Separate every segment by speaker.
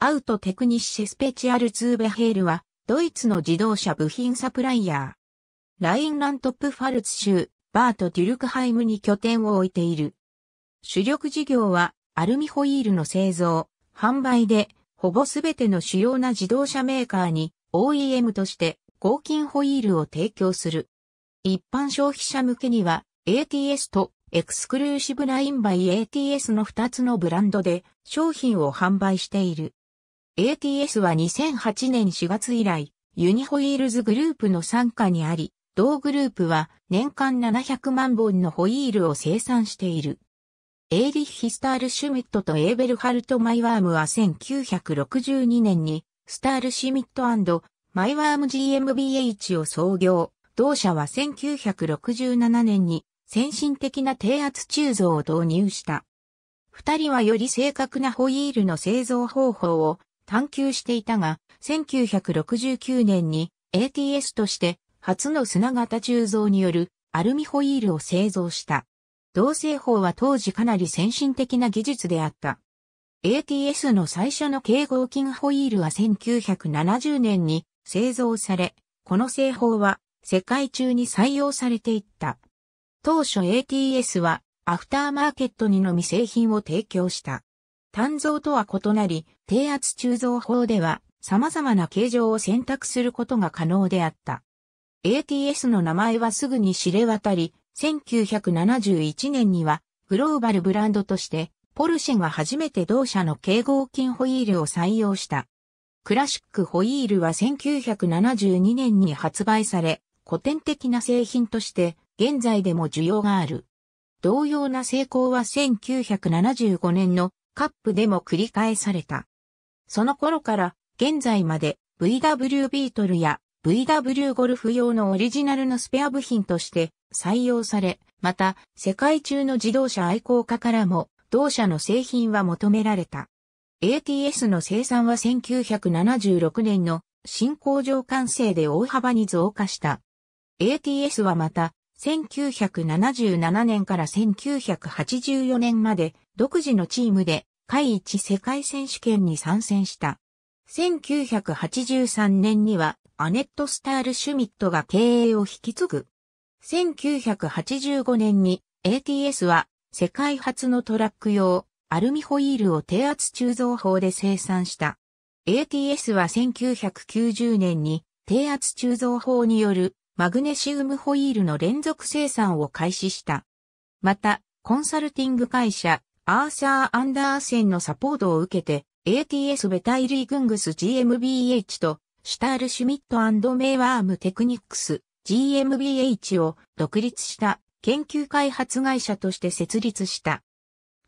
Speaker 1: アウトテクニッシェスペチアルツーベヘールは、ドイツの自動車部品サプライヤー。ラインラントップファルツ州、バート・デュルクハイムに拠点を置いている。主力事業は、アルミホイールの製造、販売で、ほぼすべての主要な自動車メーカーに OEM として合金ホイールを提供する。一般消費者向けには ATS とエクスクルーシブラインバイ ATS の2つのブランドで商品を販売している。ATS は2008年4月以来、ユニホイールズグループの傘下にあり、同グループは年間700万本のホイールを生産している。エーリッヒ・スタール・シュミットとエーベルハルト・マイワームは1962年に、スタール・シュミットマイワーム GmbH を創業。同社は1967年に先進的な低圧鋳造を導入した。二人はより正確なホイールの製造方法を探求していたが、1969年に ATS として初の砂型鋳造によるアルミホイールを製造した。同製法は当時かなり先進的な技術であった。ATS の最初の軽合金ホイールは1970年に製造され、この製法は世界中に採用されていった。当初 ATS はアフターマーケットにのみ製品を提供した。単造とは異なり、低圧鋳造法では様々な形状を選択することが可能であった。ATS の名前はすぐに知れ渡り、1971年にはグローバルブランドとしてポルシェが初めて同社の警合金ホイールを採用した。クラシックホイールは1972年に発売され、古典的な製品として現在でも需要がある。同様な成功は1975年のカップでも繰り返された。その頃から現在まで VW ビートルや VW ゴルフ用のオリジナルのスペア部品として採用され、また世界中の自動車愛好家からも同社の製品は求められた。ATS の生産は1976年の新工場完成で大幅に増加した。ATS はまた1977年から1984年まで独自のチームで、海一世界選手権に参戦した。1983年には、アネット・スタール・シュミットが経営を引き継ぐ。1985年に ATS は世界初のトラック用アルミホイールを低圧鋳造法で生産した。ATS は1990年に低圧鋳造法によるマグネシウムホイールの連続生産を開始した。また、コンサルティング会社アーサー・アンダーセンのサポートを受けて、ATS ベタイリー・グングス GmbH と、シュタール・シュミットメイワーム・テクニックス GmbH を独立した研究開発会社として設立した。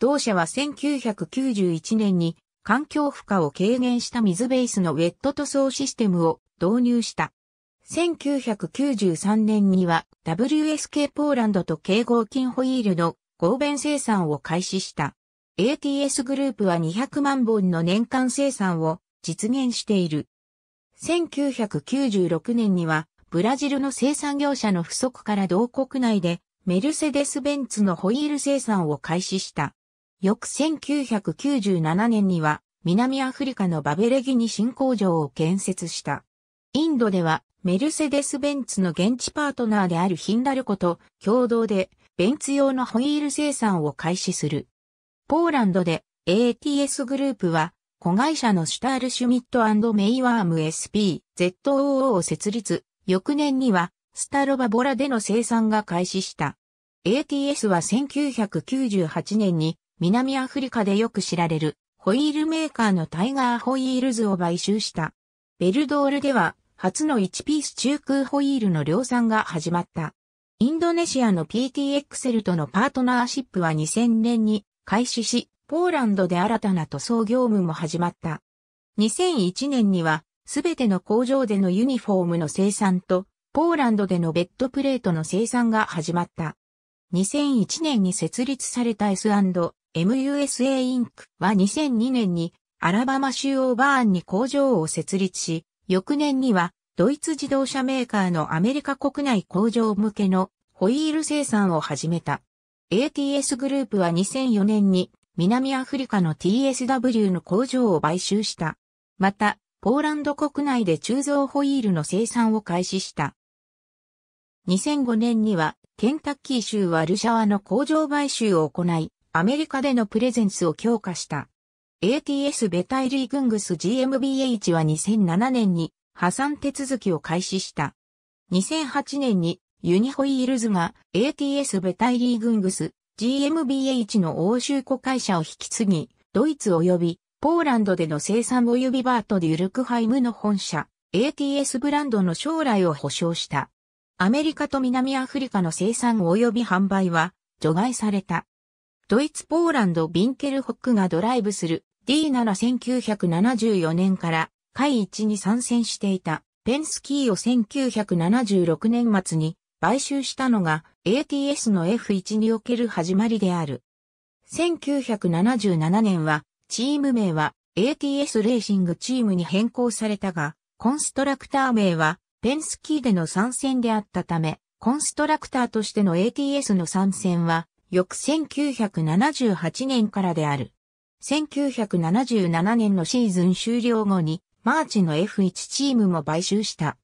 Speaker 1: 同社は1991年に環境負荷を軽減した水ベースのウェット塗装システムを導入した。1993年には WSK ポーランドと慶合金ホイールの合弁生産を開始した。ATS グループは200万本の年間生産を実現している。1996年には、ブラジルの生産業者の不足から同国内でメルセデス・ベンツのホイール生産を開始した。翌1997年には南アフリカのバベレギに新工場を建設した。インドではメルセデス・ベンツの現地パートナーであるヒンダルコと共同でベンツ用のホイール生産を開始する。ポーランドで ATS グループは子会社のシュタール・シュミットメイワーム SP、ZOO を設立、翌年にはスタロバボラでの生産が開始した。ATS は1998年に南アフリカでよく知られるホイールメーカーのタイガーホイールズを買収した。ベルドールでは初の1ピース中空ホイールの量産が始まった。インドネシアの PTXL とのパートナーシップは2000年に開始し、ポーランドで新たな塗装業務も始まった。2001年には、すべての工場でのユニフォームの生産と、ポーランドでのベッドプレートの生産が始まった。2001年に設立された S&MUSA インクは2002年にアラバマ州オーバーンに工場を設立し、翌年にはドイツ自動車メーカーのアメリカ国内工場向けのホイール生産を始めた。ATS グループは2004年に南アフリカの TSW の工場を買収した。また、ポーランド国内で鋳造ホイールの生産を開始した。2005年には、ケンタッキー州ワルシャワの工場買収を行い、アメリカでのプレゼンスを強化した。ATS ベタイリー・グングス GmbH は2007年に破産手続きを開始した。2008年にユニホイールズが ATS ベタイリーグングス GmbH の欧州子会社を引き継ぎ、ドイツ及びポーランドでの生産及びバート・デュルクハイムの本社 ATS ブランドの将来を保証した。アメリカと南アフリカの生産及び販売は除外された。ドイツ・ポーランド・ビンケルホックがドライブする D7 1974年から会一に参戦していたペンスキーを1976年末に買収したのが ATS の F1 における始まりである。1977年はチーム名は ATS レーシングチームに変更されたが、コンストラクター名はペンスキーでの参戦であったため、コンストラクターとしての ATS の参戦は、翌1978年からである。1977年のシーズン終了後にマーチの F1 チームも買収した。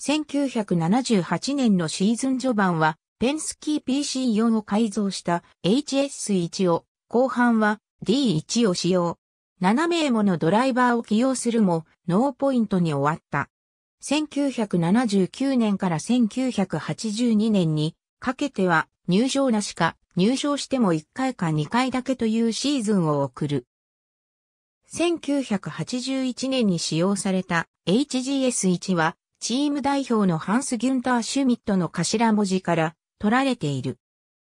Speaker 1: 1978年のシーズン序盤は、ペンスキー PC4 を改造した HS1 を、後半は D1 を使用。7名ものドライバーを起用するも、ノーポイントに終わった。1979年から1982年にかけては入賞なしか入賞しても1回か2回だけというシーズンを送る。1981年に使用された HGS1 は、チーム代表のハンス・ギュンター・シュミットの頭文字から取られている。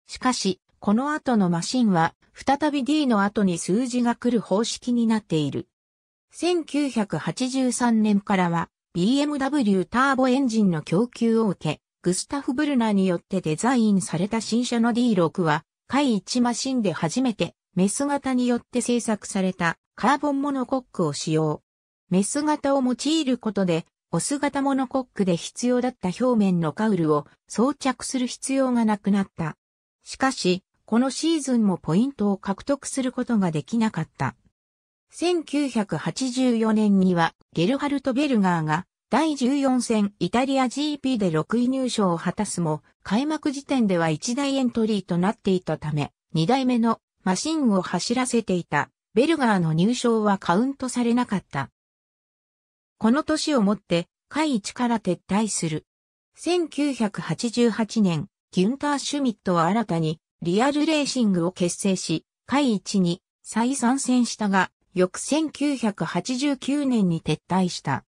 Speaker 1: しかし、この後のマシンは、再び D の後に数字が来る方式になっている。1983年からは、BMW ターボエンジンの供給を受け、グスタフ・ブルナーによってデザインされた新車の D6 は、回1マシンで初めて、メス型によって製作されたカーボンモノコックを使用。メス型を用いることで、オス型モノコックで必要だった表面のカウルを装着する必要がなくなった。しかし、このシーズンもポイントを獲得することができなかった。1984年にはゲルハルト・ベルガーが第14戦イタリア GP で6位入賞を果たすも開幕時点では1台エントリーとなっていたため2台目のマシンを走らせていたベルガーの入賞はカウントされなかった。この年をもって、会一から撤退する。1988年、ギュンター・シュミットは新たに、リアルレーシングを結成し、会一に再参戦したが、翌1989年に撤退した。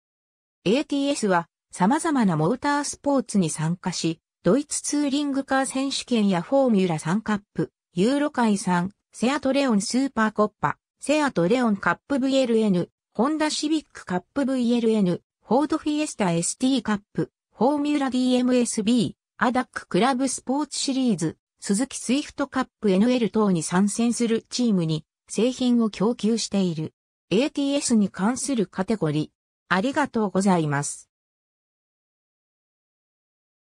Speaker 1: ATS は様々なモータースポーツに参加し、ドイツツーリングカー選手権やフォーミュラ3カップ、ユーロ界3、セアトレオンスーパーコッパ、セアトレオンカップ VLN、ホンダシビックカップ VLN、フォードフィエスタ ST カップ、フォーミュラ DMSB、アダッククラブスポーツシリーズ、鈴木スイフトカップ NL 等に参戦するチームに製品を供給している。ATS に関するカテゴリー。ありがとうございます。